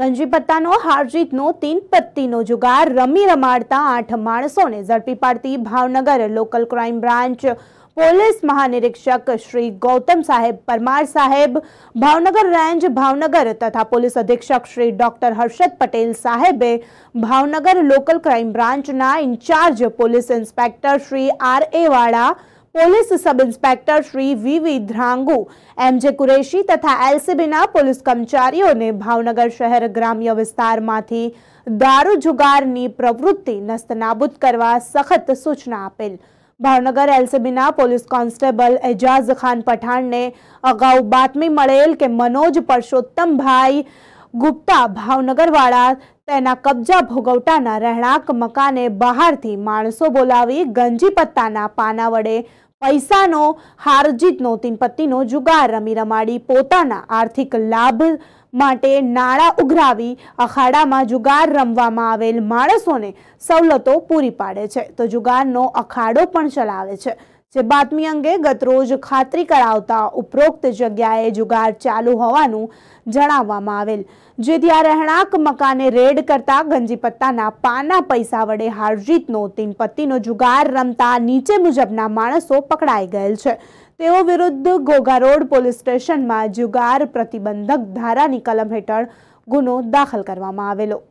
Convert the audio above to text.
ગંજીપત્તાનો હારજીતનો તીન પત્તીનો જુગાર રમી રમાડતા આઠ માણસોને ઝડપી પાડતી Bhavnagar local crime branch police મહાનિરીક્ષક શ્રી ગૌતમ સાહેબ પરમાર સાહેબ ભાવનગર રેન્જ ભાવનગર તથા પોલીસ અધિક્ષક શ્રી ડોક્ટર હર્ષદ પટેલ સાહેબે ભાવનગર લોકલ ક્રાઇમ બ્રાન્ચના incharge police inspector Shri R A Vala police sub inspector Shri V V Dhrangu M J Qureshi તથા એલસીબીના પોલીસ કર્મચારીઓને ભાવનગર શહેર ગ્રામ્ય વિસ્તારમાંથી દારૂ જુગારની પ્રવૃત્તિ નસ્તનાબૂદ કરવા સખત સૂચના આપેલ ભાવનગર એલસીબીના પોલીસ કોન્સ્ટેબલ એજાઝ ખાન પઠાણને અગાઉ બાતમી મળેલ કે મનોજ પરસોત્તમભાઈ ગુપ્તા ભાવનગરવાળા તેના કબજા ભોગવટાના રહેણાંક મકાને બહારથી માણસો બોલાવી ગંજી પત્તાના પાના વડે પૈસાનો હારજીતનો તીનપત્તીનો જુગાર રમી રમાડી પોતાના આર્થિક લાભ માટે નાણાં ઉઘરાવી અખાડામાં જુગાર રમવામાં આવેલ માણસોને સવલતો પૂરી પાડે છે તો જુગારનો અખાડો પણ ચલાવે છે જે બાતમી અંગે ગતરોજ ખાતરી કરાવતા ઉપરોક્ત જગ્યાએ જુગાર ચાલુ હોવાનું જણાવવામાં આવેલ જેથી આ રહેણાંક મકાને રેડ કરતા ગંજીપત્તાના પાના પૈસા વડે હારજીતનો તીનપત્તીનો જુગાર રમતા નીચે મુજબના માણસો પકડાઈ ગયેલ છે તેઓ વિરુદ્ધ ઘોઘા રોડ પોલીસ સ્ટેશનમાં જુગાર પ્રતિબંધક ધારાની કલમ હેઠળ ગુનો દાખલ કરવામાં આવેલો